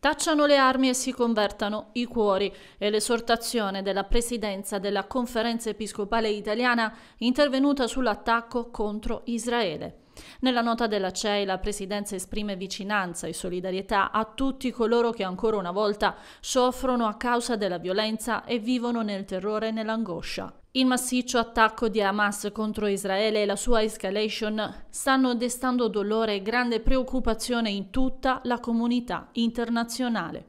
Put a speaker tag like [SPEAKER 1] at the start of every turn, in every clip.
[SPEAKER 1] Tacciano le armi e si convertano i cuori è l'esortazione della presidenza della Conferenza Episcopale Italiana intervenuta sull'attacco contro Israele. Nella nota della CEI la Presidenza esprime vicinanza e solidarietà a tutti coloro che ancora una volta soffrono a causa della violenza e vivono nel terrore e nell'angoscia. Il massiccio attacco di Hamas contro Israele e la sua escalation stanno destando dolore e grande preoccupazione in tutta la comunità internazionale.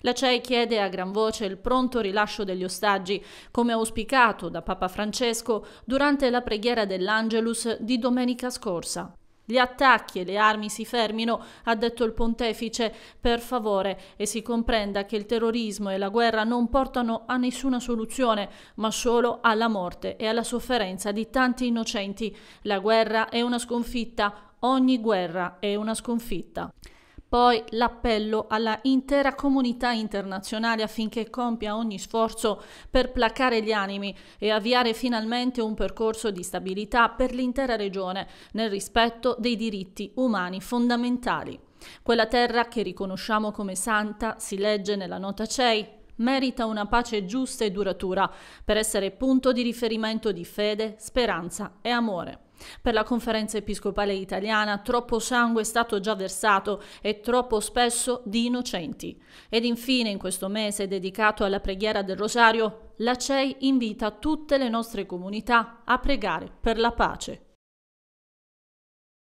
[SPEAKER 1] La CEI chiede a gran voce il pronto rilascio degli ostaggi, come auspicato da Papa Francesco durante la preghiera dell'Angelus di domenica scorsa. Gli attacchi e le armi si fermino, ha detto il pontefice, per favore, e si comprenda che il terrorismo e la guerra non portano a nessuna soluzione, ma solo alla morte e alla sofferenza di tanti innocenti. La guerra è una sconfitta, ogni guerra è una sconfitta. Poi l'appello alla intera comunità internazionale affinché compia ogni sforzo per placare gli animi e avviare finalmente un percorso di stabilità per l'intera regione nel rispetto dei diritti umani fondamentali. Quella terra che riconosciamo come santa, si legge nella nota CEI, merita una pace giusta e duratura per essere punto di riferimento di fede, speranza e amore. Per la conferenza episcopale italiana troppo sangue è stato già versato e troppo spesso di innocenti. Ed infine in questo mese dedicato alla preghiera del rosario, la CEI invita tutte le nostre comunità a pregare per la pace.